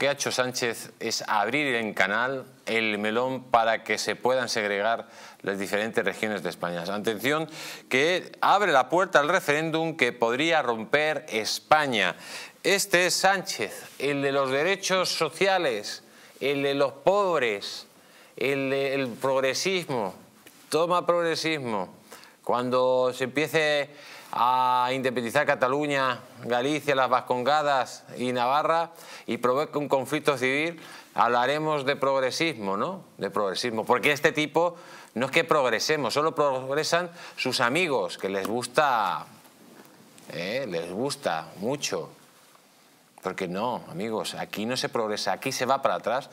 que ha hecho Sánchez es abrir el canal el melón para que se puedan segregar las diferentes regiones de España. Atención, que abre la puerta al referéndum que podría romper España. Este es Sánchez, el de los derechos sociales, el de los pobres, el, progresismo. Toma progresismo. Cuando se empiece a independizar Cataluña, Galicia, las Vascongadas y Navarra y provoque un conflicto civil, hablaremos de progresismo, ¿no? De progresismo, porque este tipo no es que progresemos, solo progresan sus amigos, que les gusta, ¿eh? les gusta mucho. Porque no, amigos, aquí no se progresa, aquí se va para atrás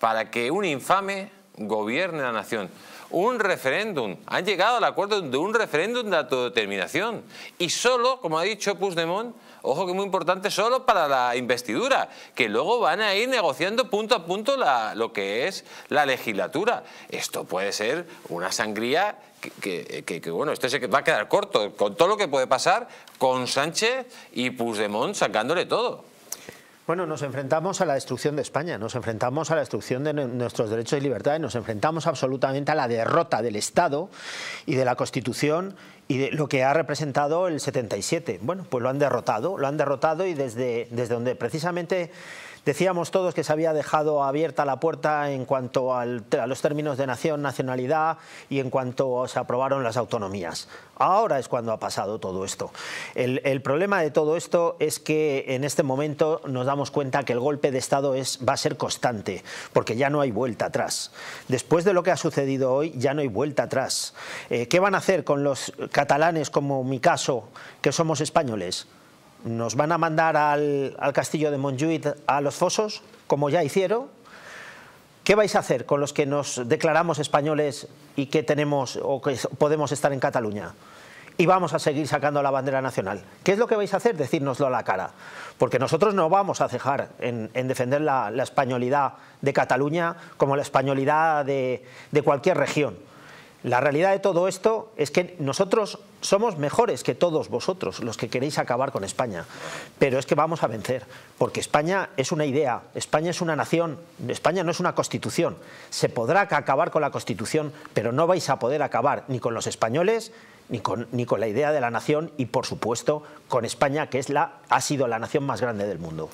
para que un infame gobierne la nación. Un referéndum. Han llegado al acuerdo de un referéndum de autodeterminación. Y solo, como ha dicho Puigdemont, ojo que muy importante, solo para la investidura, que luego van a ir negociando punto a punto lo que es la legislatura. Esto puede ser una sangría que, bueno, este se va a quedar corto con todo lo que puede pasar con Sánchez y Puigdemont sacándole todo. Bueno, nos enfrentamos a la destrucción de España, nos enfrentamos a la destrucción de nuestros derechos y libertades, nos enfrentamos absolutamente a la derrota del Estado y de la Constitución y de lo que ha representado el 77. Bueno, pues lo han derrotado, lo han derrotado y desde, desde donde precisamente Decíamos todos que se había dejado abierta la puerta en cuanto a los términos de nación, nacionalidad y en cuanto se aprobaron las autonomías. Ahora es cuando ha pasado todo esto. El, problema de todo esto es que en este momento nos damos cuenta que el golpe de Estado va a ser constante, porque ya no hay vuelta atrás. Después de lo que ha sucedido hoy, ya no hay vuelta atrás. Eh, ¿Qué van a hacer con los catalanes, como mi caso, que somos españoles? nos van a mandar al, castillo de Montjuïc a los fosos, como ya hicieron, ¿Qué vais a hacer con los que nos declaramos españoles y que tenemos o que podemos estar en Cataluña? Y vamos a seguir sacando la bandera nacional. ¿Qué es lo que vais a hacer? Decírnoslo a la cara. Porque nosotros no vamos a cejar en, defender la, españolidad de Cataluña como la españolidad de cualquier región. La realidad de todo esto es que nosotros somos mejores que todos vosotros, los que queréis acabar con España. Pero es que vamos a vencer, porque España es una idea, España es una nación, España no es una constitución. Se podrá acabar con la constitución, pero no vais a poder acabar ni con los españoles, ni con, ni con la idea de la nación y, por supuesto, con España, que es la, ha sido la nación más grande del mundo.